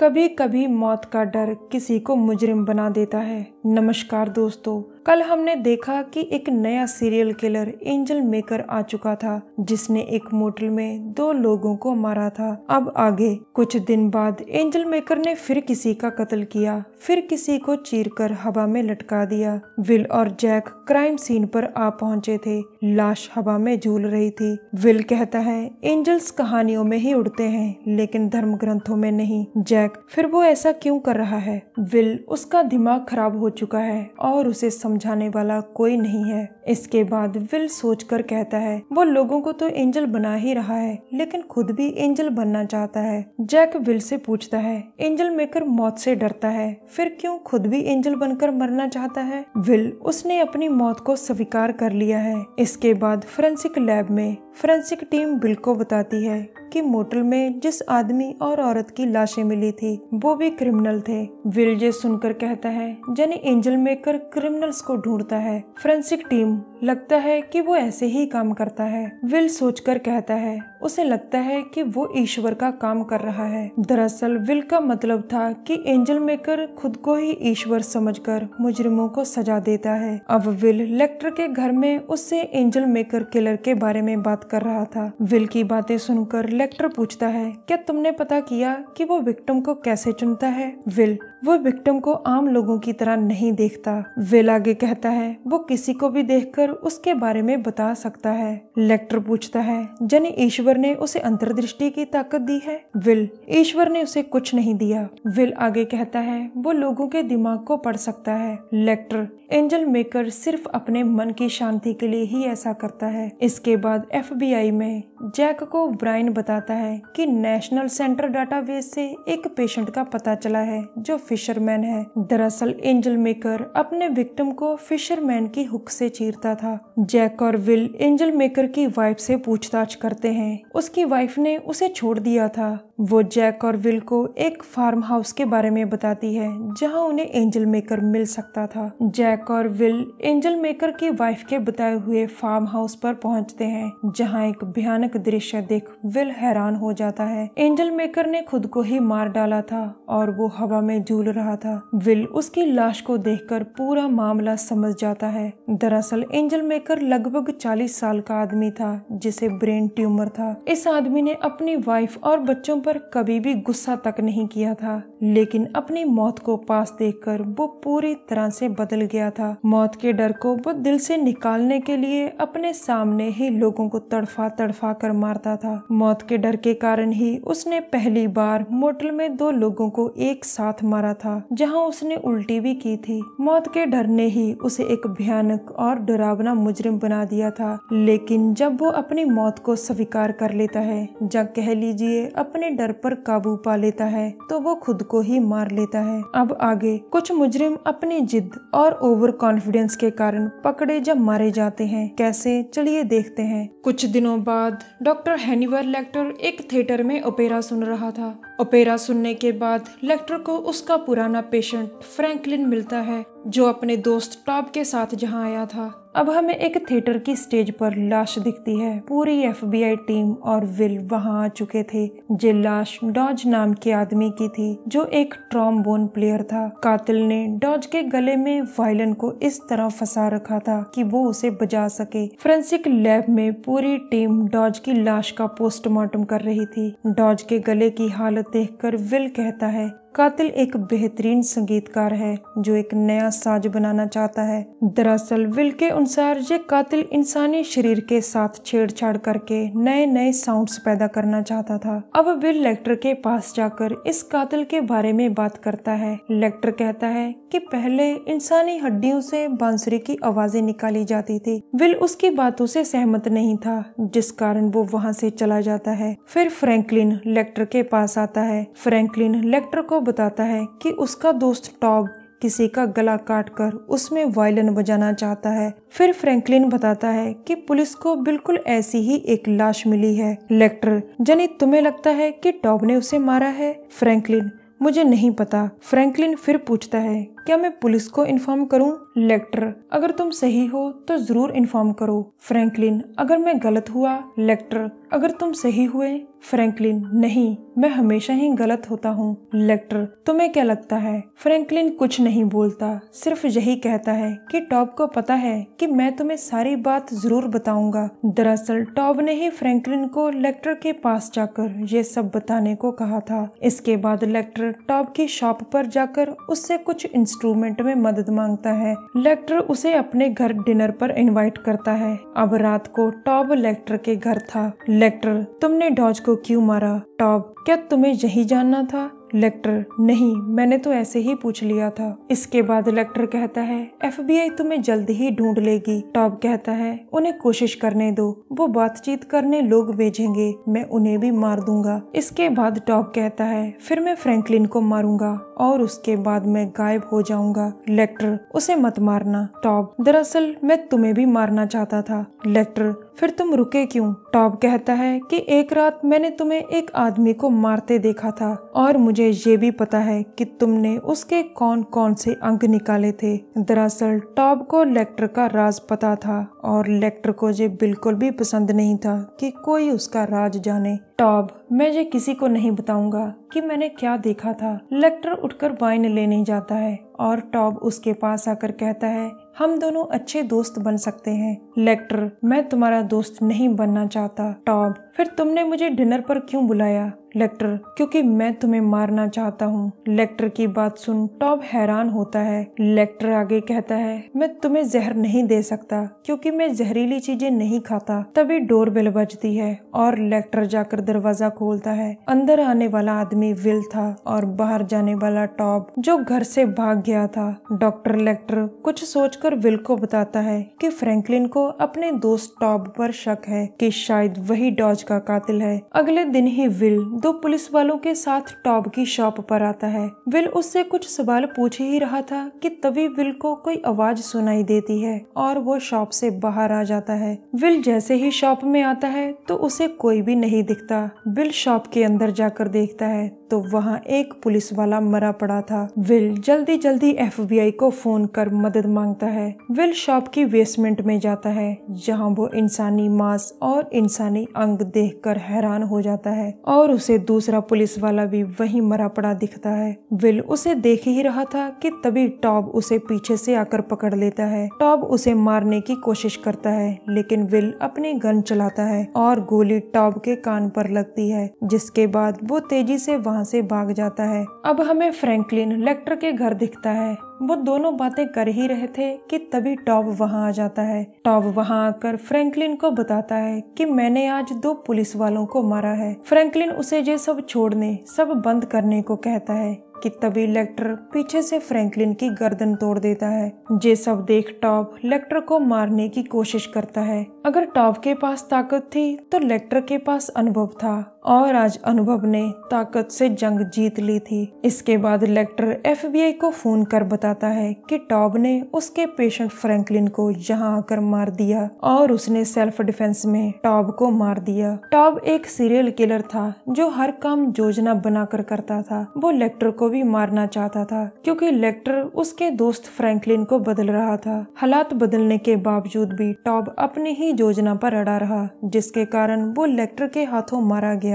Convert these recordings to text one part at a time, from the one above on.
कभी कभी मौत का डर किसी को मुजरिम बना देता है नमस्कार दोस्तों कल हमने देखा कि एक नया सीरियल किलर एंजल मेकर आ चुका था जिसने एक मोटल में दो लोगों को मारा था अब आगे कुछ दिन बाद एंजल मेकर ने फिर किसी का कत्ल किया फिर किसी को चीरकर हवा में लटका दिया विल और जैक क्राइम सीन पर आ पहुंचे थे लाश हवा में झूल रही थी विल कहता है एंजल्स कहानियों में ही उड़ते हैं लेकिन धर्म ग्रंथों में नहीं जैक फिर वो ऐसा क्यों कर रहा है विल उसका दिमाग खराब हो चुका है और उसे समझाने वाला कोई नहीं है इसके बाद विल सोचकर कहता है वो लोगों को तो एंजल बना ही रहा है लेकिन खुद भी एंजल बनना चाहता है जैक विल से पूछता है एंजल मेकर मौत से डरता है फिर क्यों खुद भी एंजल बनकर मरना चाहता है विल उसने अपनी मौत को स्वीकार कर लिया है इसके बाद फोरेंसिक लैब में फोरेंसिक टीम बिल को बताती है के मोटल में जिस आदमी और औरत की लाशें मिली थी वो भी क्रिमिनल थे विल ये सुनकर कहता है जेनी एंजल मेकर क्रिमिनल्स को ढूंढता है फ्रेंसिक टीम लगता है कि वो ऐसे ही काम करता है विल सोचकर कहता है उसे लगता है कि वो ईश्वर का काम कर रहा है दरअसल विल का मतलब था कि एंजल मेकर खुद को ही ईश्वर समझकर मुजरिमों को सजा देता है अब विल लेक्टर के घर में उससे एंजल मेकर किलर के बारे में बात कर रहा था विल की बातें सुनकर लेक्टर पूछता है क्या तुमने पता किया कि वो विक्टिम को कैसे चुनता है विल वो विक्टिम को आम लोगों की तरह नहीं देखता विल आगे कहता है वो किसी को भी देखकर उसके बारे में बता सकता है लेक्टर पूछता है जन ईश्वर ईश्वर ने उसे अंतर्दृष्टि की ताकत दी है विल ईश्वर ने उसे कुछ नहीं दिया विल आगे कहता है वो लोगों के दिमाग को पढ़ सकता है लेक्टर एंजल मेकर सिर्फ अपने मन की शांति के लिए ही ऐसा करता है इसके बाद एफ में जैक को ब्राइन बताता है कि नेशनल सेंटर डाटाबेस से एक पेशेंट का पता चला है जो फिशरमैन है दरअसल एंजल मेकर अपने विक्टिम को फिशरमैन की हुक से चीरता था जैक और विल एंजल मेकर की वाइफ से पूछताछ करते हैं उसकी वाइफ ने उसे छोड़ दिया था वो जैक और विल को एक फार्म हाउस के बारे में बताती है जहाँ उन्हें एंजल मेकर मिल सकता था जैक और विल एंजल मेकर की वाइफ के बताए हुए फार्म हाउस पर पहुँचते हैं जहाँ एक भयानक भयानक दृश्य देख विल हैरान हो जाता है एंजल मेकर ने खुद को ही मार डाला था और वो हवा में झूल रहा था विल उसकी लाश को देखकर पूरा मामला समझ जाता है दरअसल एंजल मेकर लगभग 40 साल का आदमी था जिसे ब्रेन ट्यूमर था इस आदमी ने अपनी वाइफ और बच्चों पर कभी भी गुस्सा तक नहीं किया था लेकिन अपनी मौत को पास देखकर वो पूरी तरह से बदल गया था मौत के डर को वो दिल से निकालने के लिए अपने सामने ही लोगों को तड़फा तड़फा कर मारता था मौत के डर के कारण ही उसने पहली बार मोटल में दो लोगों को एक साथ मारा था जहां उसने उल्टी भी की थी मौत के डर ने ही उसे एक भयानक और डरावना मुजरिम बना दिया था लेकिन जब वो अपनी मौत को स्वीकार कर लेता है या कह लीजिए अपने डर पर काबू पा लेता है तो वो खुद को ही मार लेता है अब आगे कुछ मुजरिम अपनी जिद और ओवर कॉन्फिडेंस के कारण पकड़े जब मारे जाते हैं कैसे चलिए देखते हैं कुछ दिनों बाद डॉक्टर हैनीवर लेक्टर एक थिएटर में ओपेरा सुन रहा था ओपेरा सुनने के बाद लेक्टर को उसका पुराना पेशेंट फ्रैंकलिन मिलता है जो अपने दोस्त टॉप के साथ जहां आया था अब हमें एक थिएटर की स्टेज पर लाश दिखती है पूरी एफबीआई टीम और विल वहां आ चुके थे ये लाश डॉज नाम के आदमी की थी जो एक ट्रॉम्बोन प्लेयर था कातिल ने डॉज के गले में वायलन को इस तरह फंसा रखा था कि वो उसे बजा सके फ्रेंसिक लैब में पूरी टीम डॉज की लाश का पोस्टमार्टम कर रही थी डॉज के गले की हालत देखकर विल कहता है कातिल एक बेहतरीन संगीतकार है जो एक नया साज बनाना चाहता है दरअसल विल के अनुसार ये कातिल इंसानी शरीर के साथ छेड़छाड़ करके नए नए साउंड्स पैदा करना चाहता था अब विल लेक्टर के पास जाकर इस कातिल के बारे में बात करता है लेक्टर कहता है कि पहले इंसानी हड्डियों से बांसुरी की आवाजें निकाली जाती थी विल उसकी बातों से सहमत नहीं था जिस कारण वो वहाँ से चला जाता है फिर फ्रेंकलिन लेक्टर के पास आता है फ्रेंकलिन लेक्टर को बताता है कि उसका दोस्त टॉब किसी का गला काट कर उसमें वायलिन बजाना चाहता है फिर फ्रैंकलिन बताता है कि पुलिस को बिल्कुल ऐसी ही एक लाश मिली है लेक्टर जनी तुम्हें लगता है कि टॉब ने उसे मारा है फ्रैंकलिन मुझे नहीं पता फ्रैंकलिन फिर पूछता है क्या मैं पुलिस को इन्फॉर्म करूं? लेक्टर अगर तुम सही हो तो जरूर इन्फॉर्म करो फ्रैंकलिन अगर मैं गलत हुआ लेक्टर अगर तुम सही हुए फ्रैंकलिन नहीं मैं हमेशा ही गलत होता हूँ लेक्टर तुम्हें क्या लगता है फ्रैंकलिन कुछ नहीं बोलता सिर्फ यही कहता है कि टॉब को पता है कि मैं तुम्हें सारी बात जरूर बताऊंगा दरअसल टॉब ने ही फ्रैंकलिन को लेक्टर के पास जाकर ये सब बताने को कहा था इसके बाद लेक्टर टॉब की शॉप पर जाकर उससे कुछ इंस्ट्रूमेंट में मदद मांगता है लेक्टर उसे अपने घर डिनर पर इनवाइट करता है अब रात को टॉब लेक्टर के घर था लेक्टर तुमने डॉज को क्यों मारा टॉब क्या तुम्हें यही जानना था लेक्टर नहीं मैंने तो ऐसे ही पूछ लिया था इसके बाद लेक्टर कहता है एफबीआई तुम्हें जल्द ही ढूंढ लेगी टॉप कहता है उन्हें कोशिश करने दो वो बातचीत करने लोग भेजेंगे मैं उन्हें भी मार दूंगा इसके बाद टॉप कहता है फिर मैं फ्रैंकलिन को मारूंगा और उसके बाद मैं गायब हो जाऊंगा लेक्टर उसे मत मारना टॉप दरअसल मैं तुम्हें भी मारना चाहता था लेक्टर फिर तुम रुके क्यों टॉप कहता है कि एक रात मैंने तुम्हें एक आदमी को मारते देखा था और मुझे ये भी पता है कि तुमने उसके कौन कौन से अंक निकाले थे दरअसल टॉप को लेक्टर का राज पता था और लेक्टर को ये बिल्कुल भी पसंद नहीं था कि कोई उसका राज जाने टॉब मैं ये किसी को नहीं बताऊंगा कि मैंने क्या देखा था लेक्टर उठकर वाइन लेने जाता है और टॉब उसके पास आकर कहता है हम दोनों अच्छे दोस्त बन सकते हैं लेक्टर मैं तुम्हारा दोस्त नहीं बनना चाहता टॉब फिर तुमने मुझे डिनर पर क्यों बुलाया लेक्टर क्योंकि मैं तुम्हें मारना चाहता हूँ लेक्टर की बात सुन टॉप हैरान होता है लेक्टर आगे कहता है मैं तुम्हें जहर नहीं दे सकता क्योंकि मैं जहरीली चीजें नहीं खाता तभी डोर बेल बजती है और लेक्टर जाकर दरवाजा खोलता है अंदर आने वाला आदमी विल था और बाहर जाने वाला टॉप जो घर से भाग गया था डॉक्टर लेक्टर कुछ सोचकर विल को बताता है कि फ्रैंकलिन को अपने दोस्त टॉप पर शक है कि शायद वही डॉज का कातिल है अगले दिन ही विल दो पुलिस वालों के साथ टॉब की शॉप पर आता है विल उससे कुछ सवाल पूछ ही रहा था कि तभी विल को कोई आवाज सुनाई देती है और वो शॉप से बाहर आ जाता है विल जैसे ही शॉप में आता है तो उसे कोई भी नहीं दिखता विल शॉप के अंदर जाकर देखता है तो वहाँ एक पुलिस वाला मरा पड़ा था विल जल्दी जल्दी एफ को फोन कर मदद मांगता है विल शॉप की बेसमेंट में जाता है जहाँ वो इंसानी मांस और इंसानी अंग देख हैरान हो जाता है और उसे उसे दूसरा पुलिस वाला भी वहीं मरा पड़ा दिखता है विल उसे देख ही रहा था कि तभी टॉब उसे पीछे से आकर पकड़ लेता है टॉब उसे मारने की कोशिश करता है लेकिन विल अपने गन चलाता है और गोली टॉब के कान पर लगती है जिसके बाद वो तेजी से वहाँ से भाग जाता है अब हमें फ्रैंकलिन लेक्टर के घर दिखता है वो दोनों बातें कर ही रहे थे कि तभी टॉप वहाँ आ जाता है टॉब वहां आकर फ्रैंकलिन को बताता है कि मैंने आज दो पुलिस वालों को मारा है फ्रैंकलिन उसे ये सब छोड़ने सब बंद करने को कहता है कि तभी लेक्टर पीछे से फ्रैंकलिन की गर्दन तोड़ देता है जे सब देख टॉप लेक्टर को मारने की कोशिश करता है अगर टॉप के पास ताकत थी तो लेक्टर के पास अनुभव था और आज अनुभव ने ताकत से जंग जीत ली थी इसके बाद लेक्टर एफबीआई को फोन कर बताता है कि टॉब ने उसके पेशेंट फ्रैंकलिन को यहाँ आकर मार दिया और उसने सेल्फ डिफेंस में टॉब को मार दिया टॉब एक सीरियल किलर था जो हर काम योजना बनाकर करता था वो लेक्टर को भी मारना चाहता था क्योंकि लेक्टर उसके दोस्त फ्रेंकलिन को बदल रहा था हालात बदलने के बावजूद भी टॉब अपनी ही योजना पर अड़ा रहा जिसके कारण वो लेक्टर के हाथों मारा गया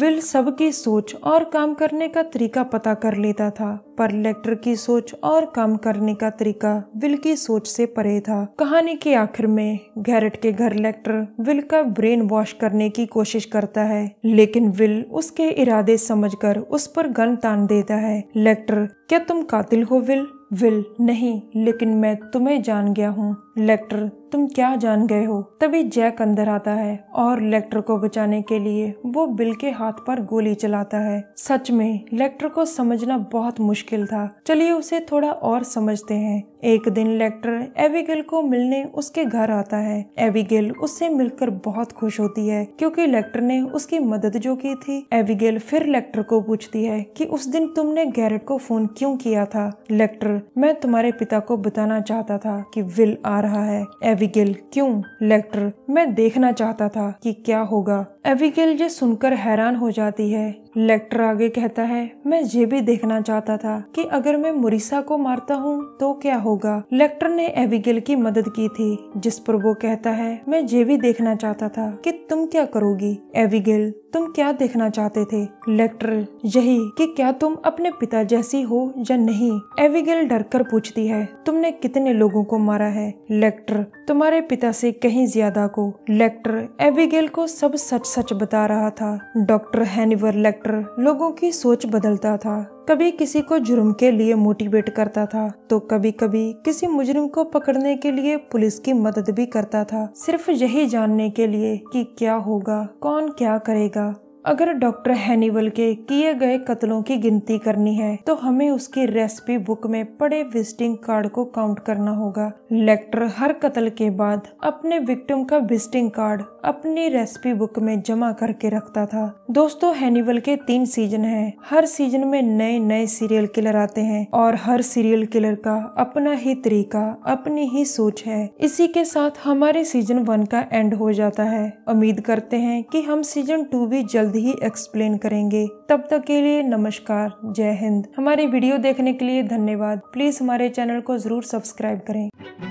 विल सबकी सोच और काम करने का तरीका पता कर लेता था पर लेक्टर की सोच और काम करने का तरीका विल की सोच से परे था कहानी के आखिर में गैरेट के घर लेक्टर विल का ब्रेन वॉश करने की कोशिश करता है लेकिन विल उसके इरादे समझकर उस पर गन तान देता है लेक्टर क्या तुम कातिल हो विल विल नहीं लेकिन मैं तुम्हें जान गया हूँ लेक्टर तुम क्या जान गए हो तभी जैक अंदर आता है और लेक्टर को बचाने के लिए वो बिल के हाथ पर गोली चलाता है सच में लेक्टर को समझना बहुत मुश्किल था चलिए उसे थोड़ा और समझते हैं एक दिन लेक्टर एबिगेल को मिलने उसके घर आता है एविगेल उससे मिलकर बहुत खुश होती है क्योंकि लेक्टर ने उसकी मदद जो की थी एविगेल फिर लेक्टर को पूछती है कि उस दिन तुमने गैरेट को फोन क्यों किया था लेक्टर मैं तुम्हारे पिता को बताना चाहता था कि विल आ रहा है एविगिल क्यों लेक्टर मैं देखना चाहता था कि क्या होगा एविगेल ये सुनकर हैरान हो जाती है लेक्टर आगे कहता है मैं ये भी देखना चाहता था कि अगर मैं मुरिसा को मारता हूँ तो क्या होगा लेक्टर ने एविगिल की मदद की थी जिस पर वो कहता है मैं ये भी देखना चाहता था कि तुम क्या करोगी एविगिल तुम क्या देखना चाहते थे लेक्टर यही कि क्या तुम अपने पिता जैसी हो या नहीं एविगेल डर कर पूछती है तुमने कितने लोगों को मारा है लेक्टर तुम्हारे पिता से कहीं ज्यादा को लेक्टर एविगेल को सब सच सच बता रहा था डॉक्टर हैनिवर लेक्टर लोगों की सोच बदलता था कभी किसी को जुर्म के लिए मोटिवेट करता था तो कभी कभी किसी मुजरिम को पकड़ने के लिए पुलिस की मदद भी करता था सिर्फ यही जानने के लिए कि क्या होगा कौन क्या करेगा अगर डॉक्टर हैनिवल के किए गए कत्लों की गिनती करनी है तो हमें उसकी रेसिपी बुक में पड़े विजिटिंग कार्ड को काउंट करना होगा लेक्टर हर कत्ल के बाद अपने विक्टिम का विजिटिंग कार्ड अपनी रेसिपी बुक में जमा करके रखता था दोस्तों हैनिवल के तीन सीजन हैं। हर सीजन में नए नए सीरियल किलर आते हैं और हर सीरियल किलर का अपना ही तरीका अपनी ही सोच है इसी के साथ हमारे सीजन वन का एंड हो जाता है उम्मीद करते हैं की हम सीजन टू भी जल्द जल्द ही एक्सप्लेन करेंगे तब तक के लिए नमस्कार जय हिंद हमारी वीडियो देखने के लिए धन्यवाद प्लीज हमारे चैनल को जरूर सब्सक्राइब करें